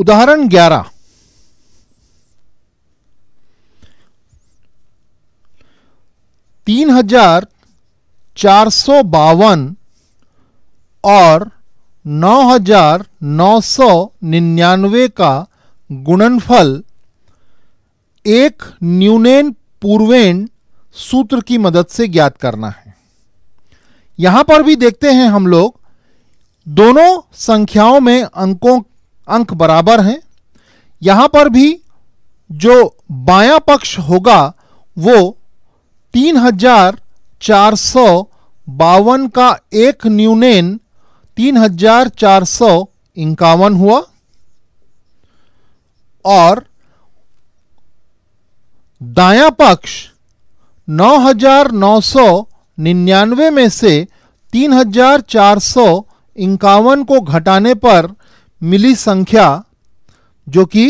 उदाहरण ग्यारह तीन हजार चार सौ बावन और नौ हजार नौ सौ निन्यानवे का गुणनफल एक न्यूनेन पूर्वेन सूत्र की मदद से ज्ञात करना है यहां पर भी देखते हैं हम लोग दोनों संख्याओं में अंकों अंक बराबर हैं यहां पर भी जो बायां पक्ष होगा वो तीन हजार चार सौ बावन का एक न्यूनेन तीन हजार चार सौ इक्यावन हुआ और दायां पक्ष नौ हजार नौ सौ निन्यानवे में से तीन हजार चार सौ इक्यावन को घटाने पर मिली संख्या जो कि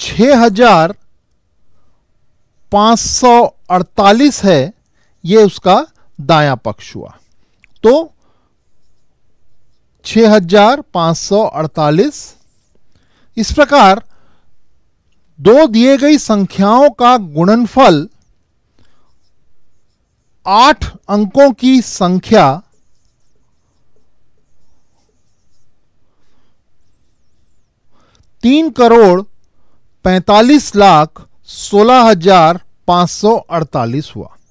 6548 है यह उसका दाया पक्ष हुआ तो 6548 इस प्रकार दो दिए गई संख्याओं का गुणनफल आठ अंकों की संख्या तीन करोड़ पैंतालीस लाख सोलह हजार पाँच सौ अड़तालीस हुआ